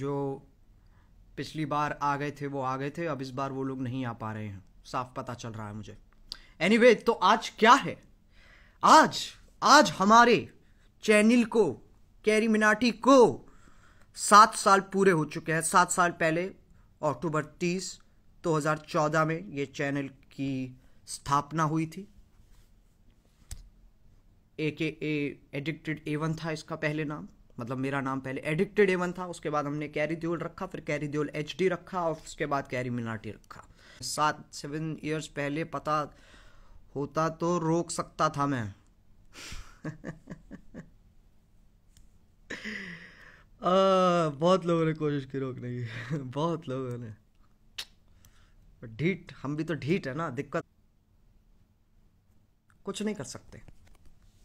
जो पिछली बार आ गए थे वो आ गए थे अब इस बार वो लोग नहीं आ पा रहे हैं साफ पता चल रहा है मुझे एनी anyway, तो आज क्या है आज आज हमारे चैनल को कैरी मिनाटी को सात साल पूरे हो चुके हैं सात साल पहले अक्टूबर तीस दो हजार चौदह में ये चैनल की स्थापना हुई थी ए के एडिक्टेड एवन था इसका पहले नाम मतलब मेरा नाम पहले एडिक्टेड एवन था उसके बाद हमने कैरी दियोल रखा फिर कैरी दियोल एच रखा और उसके बाद कैरी मिनाटी रखा सात सेवन ईयर्स पहले पता होता तो रोक सकता था मैं आ, बहुत लोगों ने कोशिश की रोकने की बहुत लोगों ने ढीठ हम भी तो ढीठ है ना दिक्कत कुछ नहीं कर सकते